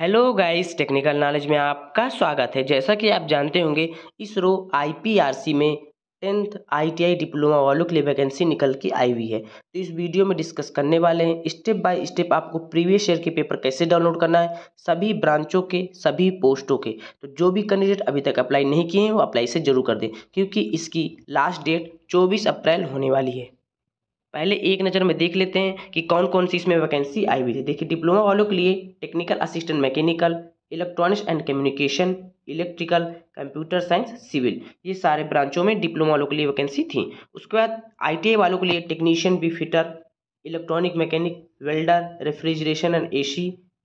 hello guys technical knowledge में आपका स्वागत है जैसा कि आप जानते होंगे इसरो आईपीआरसी में टेंथ आईटीआई डिप्लोमा वालों के लिए वैकेंसी निकल के आई हुई है तो इस वीडियो में डिस्कस करने वाले हैं स्टेप बाय स्टेप आपको प्रीवियस ईयर के पेपर कैसे डाउनलोड करना है सभी ब्रांचों के सभी पोस्टों के तो जो भी कैंडिडेट अभी तक अप्लाई नहीं किए हैं वो अप्लाई से जरूर कर दें क्योंकि इसकी लास्ट डेट चौबीस अप्रैल होने वाली है पहले एक नज़र में देख लेते हैं कि कौन कौन सी इसमें वैकेंसी आई हुई थी देखिए डिप्लोमा वालों के लिए technical assistant mechanical electronics and communication electrical computer science civil ये सारे ब्रांचों में डिप्लोमा वालों के लिए वैकेंसी थी उसके बाद आई वालों के लिए technician B fitter electronic mechanic welder refrigeration and A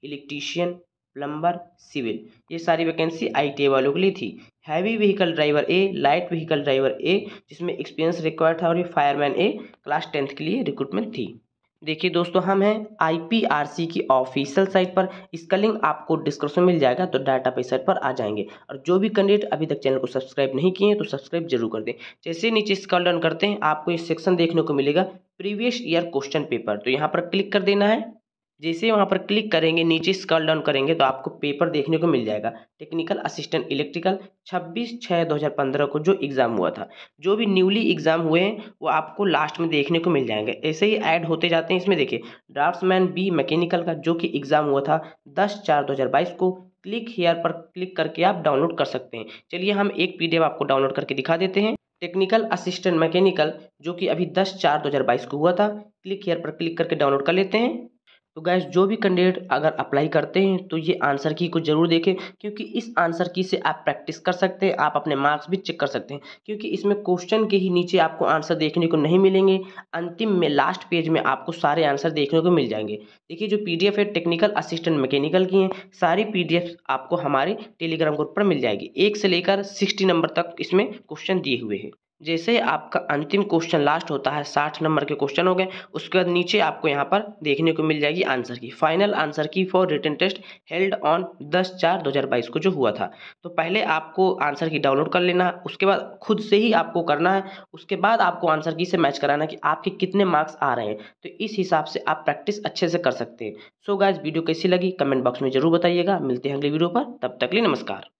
electrician plumber civil ये सारी वैकेंसी आई वालों के लिए थी heavy vehicle driver A light vehicle driver A जिसमें एक्सपीरियंस रिक्वायर्ड था और ये फायरमैन ए क्लास टेंथ के लिए रिक्रूटमेंट थी देखिए दोस्तों हम हैं आईपीआरसी की ऑफिशियल साइट पर इसका लिंक आपको डिस्क्रिप्शन मिल जाएगा तो डाटा पे साइट पर आ जाएंगे और जो भी कैंडिडेट अभी तक चैनल को सब्सक्राइब नहीं किए हैं तो सब्सक्राइब जरूर कर दें जैसे नीचे स्कॉल डन करते हैं आपको ये सेक्शन देखने को मिलेगा प्रीवियस ईयर क्वेश्चन पेपर तो यहाँ पर क्लिक कर देना है जैसे वहाँ पर क्लिक करेंगे नीचे स्कॉल डाउन करेंगे तो आपको पेपर देखने को मिल जाएगा टेक्निकल असिस्टेंट इलेक्ट्रिकल 26 छः 2015 को जो एग्ज़ाम हुआ था जो भी न्यूली एग्ज़ाम हुए हैं वो आपको लास्ट में देखने को मिल जाएंगे ऐसे ही ऐड होते जाते हैं इसमें देखिए ड्राफ्ट्समैन बी मैकेनिकल का जो कि एग्ज़ाम हुआ था दस चार दो को क्लिक हेयर पर क्लिक करके आप डाउनलोड कर सकते हैं चलिए हम एक पी आपको डाउनलोड करके दिखा देते हैं टेक्निकल असिस्टेंट मैकेनिकल जो कि अभी दस चार दो को हुआ था क्लिक हेयर पर क्लिक करके डाउनलोड कर लेते हैं तो गैस जो भी कैंडिडेट अगर अप्लाई करते हैं तो ये आंसर की को जरूर देखें क्योंकि इस आंसर की से आप प्रैक्टिस कर सकते हैं आप अपने मार्क्स भी चेक कर सकते हैं क्योंकि इसमें क्वेश्चन के ही नीचे आपको आंसर देखने को नहीं मिलेंगे अंतिम में लास्ट पेज में आपको सारे आंसर देखने को मिल जाएंगे देखिए जो पी है टेक्निकल असिस्टेंट मैकेनिकल की हैं सारी पी आपको हमारे टेलीग्राम ग्रुप पर मिल जाएगी एक से लेकर सिक्सटी नंबर तक इसमें क्वेश्चन दिए हुए हैं जैसे आपका अंतिम क्वेश्चन लास्ट होता है साठ नंबर के क्वेश्चन हो गए उसके बाद नीचे आपको यहाँ पर देखने को मिल जाएगी answer key final answer key for written test held on दस चार दो हज़ार बाईस को जो हुआ था तो पहले आपको आंसर की डाउनलोड कर लेना है उसके बाद खुद से ही आपको करना है उसके बाद आपको आंसर की से मैच कराना कि आपके कितने मार्क्स आ रहे हैं तो इस हिसाब से आप प्रैक्टिस अच्छे से कर सकते हैं सो गाइज वीडियो कैसी लगी कमेंट बॉक्स में जरूर बताइएगा मिलते हैं अगले वीडियो पर तब तक लिए नमस्कार